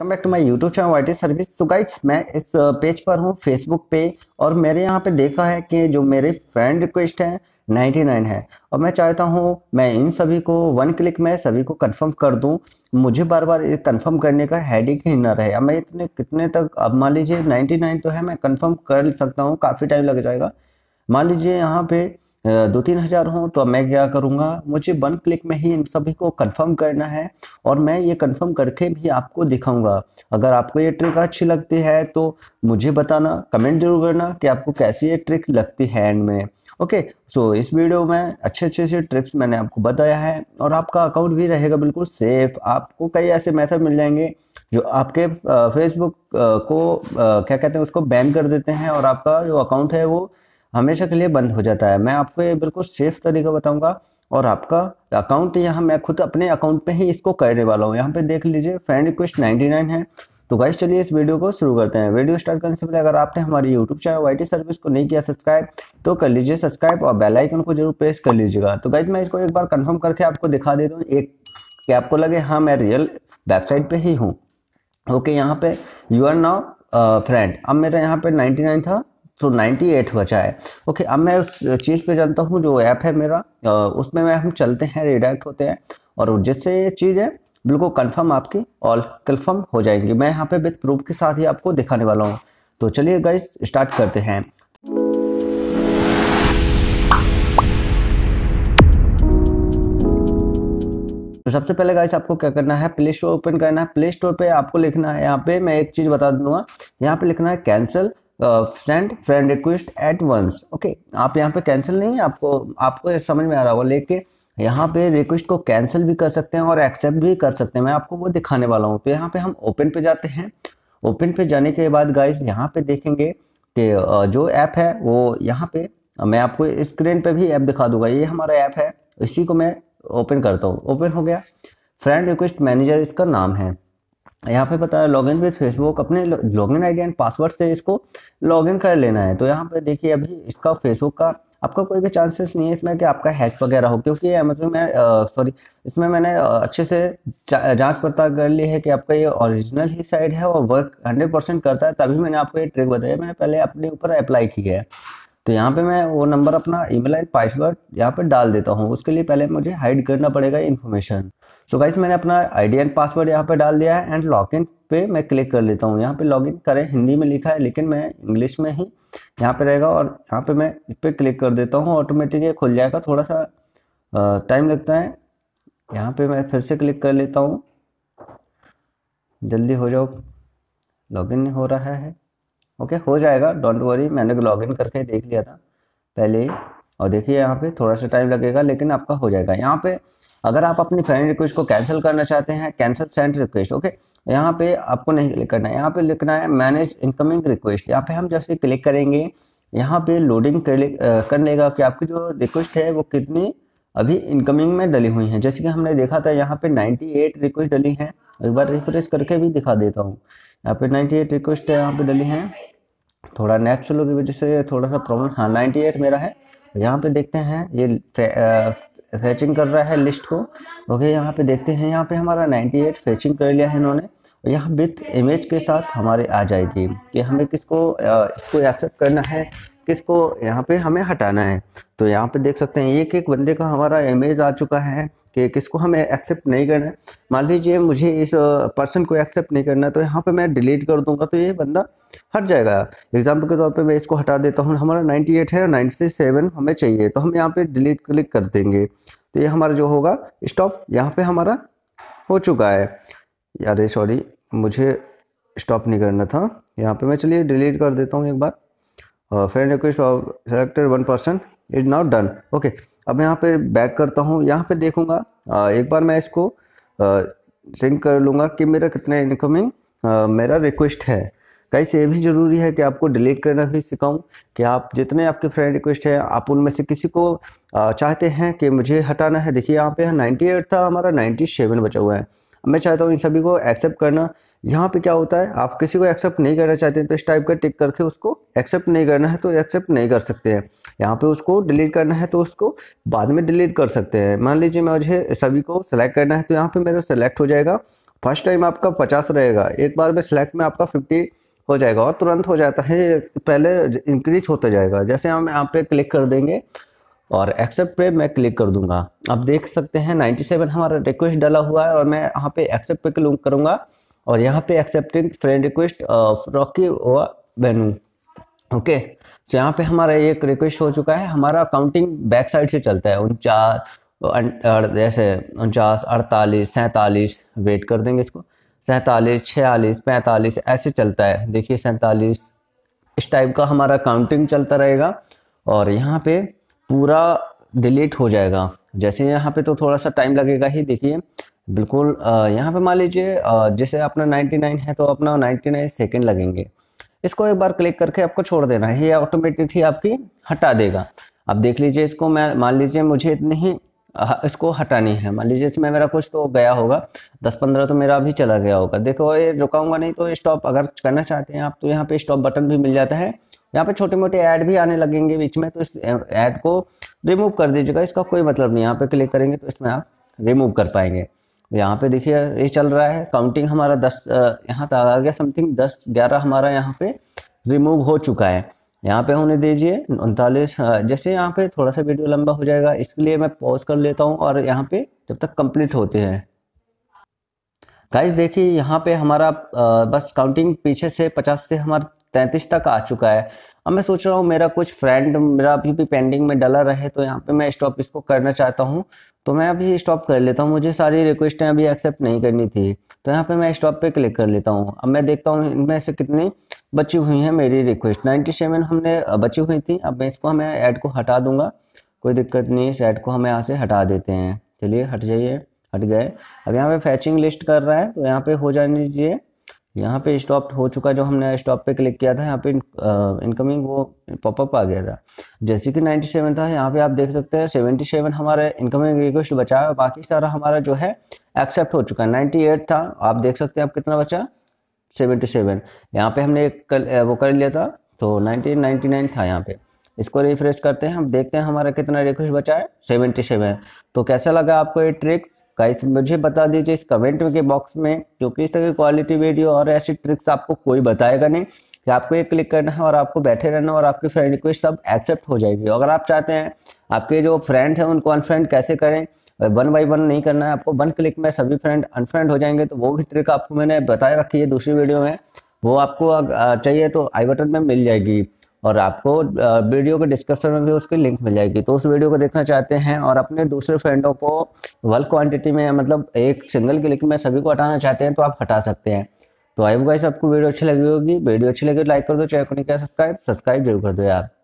come back to my YouTube channel Y service तो guys मैं इस पेज पर हूँ फेसबुक पे और मेरे यहाँ पे देखा है कि जो मेरे फ्रेंड रिक्वेस्ट है 99 है और मैं चाहता हूँ मैं इन सभी को वन क्लिक में सभी को कंफर्म कर दूँ मुझे बार बार कंफर्म करने का हेडिक ही ना रहे अब मैं इतने कितने तक अब मान लीजिए 99 तो है मैं कंफर्म कर सकता हूँ काफ़ी टाइम लग जाएगा मान लीजिए यहाँ पर दो तीन हज़ार हों तो मैं क्या करूँगा मुझे वन क्लिक में ही इन सभी को कंफर्म करना है और मैं ये कंफर्म करके भी आपको दिखाऊंगा अगर आपको ये ट्रिक अच्छी लगती है तो मुझे बताना कमेंट जरूर करना कि आपको कैसी ये ट्रिक लगती है एंड में ओके सो इस वीडियो में अच्छे अच्छे से ट्रिक्स मैंने आपको बताया है और आपका अकाउंट भी रहेगा बिल्कुल सेफ आपको कई ऐसे मैथड मिल जाएंगे जो आपके फेसबुक को क्या कहते हैं उसको बैन कर देते हैं और आपका जो अकाउंट है वो हमेशा के लिए बंद हो जाता है मैं आपको ये बिल्कुल सेफ तरीका बताऊंगा और आपका अकाउंट यहाँ मैं खुद अपने अकाउंट पे ही इसको करने वाला हूँ यहाँ पे देख लीजिए फ्रेंड रिक्वेस्ट 99 है तो गाइस चलिए इस वीडियो को शुरू करते हैं वीडियो स्टार्ट करने से पहले अगर आपने हमारे यूट्यूब चैनल वाई सर्विस को नहीं किया सब्सक्राइब तो कर लीजिए सब्सक्राइब और बेलाइकन को जरूर प्रेस कर लीजिएगा तो गाइज मैं इसको एक बार कन्फर्म करके आपको दिखा देता हूँ एक कि आपको लगे हाँ मैं रियल वेबसाइट पर ही हूँ ओके यहाँ पे यू आर नाउ फ्रेंड अब मेरा यहाँ पे नाइन्टी था सो तो नाइन्टी एट बचा है ओके अब मैं उस चीज़ पे जानता हूँ जो ऐप है मेरा उसमें मैं हम चलते हैं रिडायरेक्ट होते हैं और जिससे ये चीज़ है बिल्कुल कन्फर्म आपकी ऑल कन्फर्म हो जाएंगी मैं यहाँ पे विथ प्रूफ के साथ ही आपको दिखाने वाला हूँ तो चलिए गाइस स्टार्ट करते हैं तो सबसे पहले गाइस आपको क्या करना है प्ले स्टोर ओपन करना है प्ले स्टोर पे आपको लिखना है यहाँ पे मैं एक चीज़ बता दूंगा यहाँ पे लिखना है cancel send friend request at once okay आप यहाँ पे कैंसिल नहीं है आपको आपको ये समझ में आ रहा होगा लेकिन यहाँ पे रिक्वेस्ट को कैंसिल भी कर सकते हैं और एक्सेप्ट भी कर सकते हैं मैं आपको वो दिखाने वाला हूँ तो यहाँ पे हम ओपन पे जाते हैं ओपन पे जाने के बाद गाइस यहाँ पे देखेंगे कि जो ऐप है वो यहाँ पे मैं आपको स्क्रीन पे भी ऐप दिखा दूंगा ये हमारा ऐप है इसी को मैं ओपन करता हूँ ओपन हो गया फ्रेंड रिक्वेस्ट मैनेजर इसका नाम है यहाँ पे बता रहा है लॉगिन विथ फेसबुक अपने लॉगिन आईडी एंड पासवर्ड से इसको इन कर लेना है तो यहाँ पे देखिए अभी इसका फेसबुक का आपका कोई भी चांसेस नहीं है इसमें कि आपका हैक वगैरह हो क्योंकि अमेजोन में सॉरी इसमें मैंने अच्छे से जांच पड़ताल कर ली है कि आपका ये ओरिजिनल ही साइड है और वर्क हंड्रेड परसेंट करता है तभी मैंने आपको ये ट्रिक बताया मैंने पहले अपने ऊपर अप्लाई किया है तो यहाँ पे मैं वो नंबर अपना ईमेल एंड पासवर्ड यहाँ पे डाल देता हूँ उसके लिए पहले मुझे हाइड करना पड़ेगा इन्फॉर्मेशन सो गाइस मैंने अपना आईडी एंड पासवर्ड यहाँ पर डाल दिया है एंड लॉगिन पे मैं क्लिक कर लेता हूँ यहाँ पे लॉगिन करें हिंदी में लिखा है लेकिन मैं इंग्लिश में ही यहाँ पे रहेगा और यहाँ पे मैं इस पर क्लिक कर देता हूँ ऑटोमेटिक ये खुल जाएगा थोड़ा सा टाइम लगता है यहाँ पे मैं फिर से क्लिक कर लेता हूँ जल्दी हो जाओ लॉगिन हो रहा है ओके हो जाएगा डोंट वरी मैंने लॉगिन करके देख लिया था पहले और देखिए यहाँ पे थोड़ा सा टाइम लगेगा लेकिन आपका हो जाएगा यहाँ पे अगर आप अपनी फ्रेंड रिक्वेस्ट को कैंसिल करना चाहते हैं कैंसिल सेंड रिक्वेस्ट ओके यहाँ पे आपको नहीं क्लिक करना है यहाँ पे लिखना है मैनेज इनकमिंग रिक्वेस्ट यहाँ पे हम जैसे क्लिक करेंगे यहाँ पे लोडिंग कर, लेगा कि आपकी जो रिक्वेस्ट है वो कितनी अभी इनकमिंग में डली हुई हैं जैसे कि हमने देखा था यहाँ पे 98 रिक्वेस्ट डली हैं एक बार रिफ्रेश करके भी दिखा देता हूँ यहाँ पे 98 रिक्वेस्ट यहाँ पे डली हैं थोड़ा नेट स्लो की वजह से थोड़ा सा प्रॉब्लम हाँ 98 मेरा है यहाँ पे देखते हैं ये फैचिंग कर रहा है लिस्ट को ओके यहाँ पे देखते हैं यहाँ पे हमारा 98 फैचिंग कर लिया है इन्होंने यहाँ विथ इमेज के साथ हमारे आ जाएगी कि हमें किसको इसको एक्सेप्ट करना है इसको यहाँ पे हमें हटाना है तो यहाँ पे देख सकते हैं एक एक बंदे का हमारा इमेज आ चुका है कि किसको हमें एक्सेप्ट नहीं करना है मान लीजिए मुझे इस पर्सन को एक्सेप्ट नहीं करना है तो यहाँ पे मैं डिलीट कर दूंगा तो ये बंदा हट जाएगा एग्जाम्पल के तौर पे मैं इसको हटा देता हूँ हमारा 98 है और 97 हमें चाहिए तो हम यहाँ पे डिलीट क्लिक कर देंगे तो ये हमारा जो होगा स्टॉप यहाँ पे हमारा हो चुका है यार सॉरी मुझे स्टॉप नहीं करना था यहाँ पे मैं चलिए डिलीट कर देता हूँ एक बार friend request selected one person is not done okay अब यहाँ पे बैक करता हूँ यहाँ पे देखूँगा uh, एक बार मैं इसको सिंक uh, कर लूँगा कि मेरा कितना इनकमिंग मेरा रिक्वेस्ट है कैसे ये भी ज़रूरी है कि आपको डिलीट करना भी सिखाऊँ कि आप जितने आपके फ्रेंड रिक्वेस्ट हैं आप उनमें से किसी को चाहते हैं कि मुझे हटाना है देखिए यहाँ पे 98 था हमारा 97 बचा हुआ है मैं चाहता हूँ इन सभी को एक्सेप्ट करना यहाँ पे क्या होता है आप किसी को एक्सेप्ट नहीं करना चाहते हैं तो इस टाइप का टिक करके उसको एक्सेप्ट नहीं करना है तो एक्सेप्ट नहीं कर सकते हैं यहाँ पे उसको डिलीट करना है तो उसको बाद में डिलीट कर सकते हैं मान लीजिए मैं मुझे सभी को सेलेक्ट करना है तो यहाँ पर मेरा सेलेक्ट हो जाएगा फर्स्ट टाइम आपका पचास रहेगा एक बार में सेलेक्ट में आपका फिफ्टी हो जाएगा और तुरंत हो जाता है पहले इंक्रीज होता जाएगा जैसे हम यहाँ पे क्लिक कर देंगे और एक्सेप्ट पे मैं क्लिक कर दूंगा आप देख सकते हैं 97 हमारा रिक्वेस्ट डाला हुआ है और मैं यहाँ पे एक्सेप्ट पे क्लिक करूँगा और यहाँ पे एक्सेप्टिंग फ्रेंड रिक्वेस्ट रॉकी व वेनू ओके तो यहाँ पे हमारा एक रिक्वेस्ट हो चुका है हमारा काउंटिंग बैक साइड से चलता है उनचास जैसे उनचास अड़तालीस सैंतालीस वेट कर देंगे इसको सैंतालीस छियालीस पैंतालीस ऐसे चलता है देखिए सैंतालीस इस टाइप का हमारा काउंटिंग चलता रहेगा और यहाँ पे पूरा डिलीट हो जाएगा जैसे यहाँ पे तो थोड़ा सा टाइम लगेगा ही देखिए बिल्कुल यहाँ पे मान लीजिए जैसे अपना 99 है तो अपना 99 सेकंड लगेंगे इसको एक बार क्लिक करके आपको छोड़ देना है ये ऑटोमेटिक ही आपकी हटा देगा आप देख लीजिए इसको मैं मान लीजिए मुझे इतनी ही इसको हटानी है मान लीजिए इसमें मेरा कुछ तो गया होगा दस पंद्रह तो मेरा अभी चला गया होगा देखो ये रुकाऊंगा नहीं तो स्टॉप अगर करना चाहते हैं आप तो यहाँ पे स्टॉप बटन भी मिल जाता है यहाँ पे छोटे मोटे ऐड भी आने लगेंगे बीच में तो इस ऐड को रिमूव कर दीजिएगा इसका कोई मतलब नहीं यहाँ पे क्लिक करेंगे तो इसमें आप रिमूव कर पाएंगे यहाँ पे देखिए ये चल रहा है काउंटिंग हमारा दस यहाँ तक आ गया समथिंग दस ग्यारह हमारा यहाँ पे रिमूव हो चुका है यहाँ पे होने दीजिए उनतालीस जैसे यहाँ पे थोड़ा सा वीडियो लंबा हो जाएगा इसके लिए मैं पॉज कर लेता हूँ और यहाँ पे जब तक कंप्लीट होते हैं गाइस देखिए यहाँ पे हमारा बस काउंटिंग पीछे से पचास से हमारा तैंतीस तक आ चुका है अब मैं सोच रहा हूँ मेरा कुछ फ्रेंड मेरा अभी भी पेंडिंग में डला रहे तो यहाँ पे मैं स्टॉप इसको करना चाहता हूँ तो मैं अभी स्टॉप कर लेता हूँ मुझे सारी रिक्वेस्टें अभी एक्सेप्ट नहीं करनी थी तो यहाँ पे मैं स्टॉप पे क्लिक कर लेता हूँ अब मैं देखता हूँ इनमें से कितनी बची हुई है मेरी रिक्वेस्ट सेवन हमने बची हुई थी अब मैं इसको हमें ऐड को हटा दूंगा कोई दिक्कत नहीं है इस ऐड को हम यहाँ से हटा देते हैं चलिए हट जाइए हट गए अब यहाँ पे फैचिंग लिस्ट कर रहा है तो यहाँ पे हो जाने दीजिए यहाँ पे स्टॉप हो चुका जो हमने स्टॉप पे क्लिक किया था यहाँ पे इनकमिंग वो पॉपअप आ गया था जैसे कि 97 था यहाँ पे आप देख सकते हैं 77 हमारे इनकमिंग रिक्वेस्ट बचा है बाकी सारा हमारा जो है एक्सेप्ट हो चुका है 98 था आप देख सकते हैं आप कितना बचा 77 यहाँ पे हमने एक कर वो कर लिया था तो नाइनटीन था यहाँ पे इसको रिफ्रेश करते हैं हम देखते हैं हमारा कितना रिक्वेस्ट बचा है सेवेंटी सेवन तो कैसा लगा आपको ये ट्रिक्स का मुझे बता दीजिए इस कमेंट के बॉक्स में क्योंकि इस तरह की क्वालिटी वीडियो और ऐसी ट्रिक्स आपको कोई बताएगा नहीं कि आपको ये क्लिक करना है और आपको बैठे रहना और आपकी फ्रेंड रिक्वेस्ट सब एक्सेप्ट हो जाएगी अगर आप चाहते हैं आपके जो फ्रेंड हैं उनको अनफ्रेंड कैसे करें वन बाई वन नहीं करना है आपको वन क्लिक में सभी फ्रेंड अनफ्रेंड हो जाएंगे तो वो भी ट्रिक आपको मैंने बताए रखी है दूसरी वीडियो में वो आपको चाहिए तो आई बटन में मिल जाएगी और आपको वीडियो के डिस्क्रिप्शन में भी उसकी लिंक मिल जाएगी तो उस वीडियो को देखना चाहते हैं और अपने दूसरे फ्रेंडों को वर्क क्वांटिटी में मतलब एक सिंगल क्लिक में सभी को हटाना चाहते हैं तो आप हटा सकते हैं तो आई गाइस आपको वीडियो अच्छी लगी होगी वीडियो अच्छी लगी लाइक तो कर दो चैनल को नहीं किया सब्सक्राइब सब्सक्राइब जरूर कर दो यार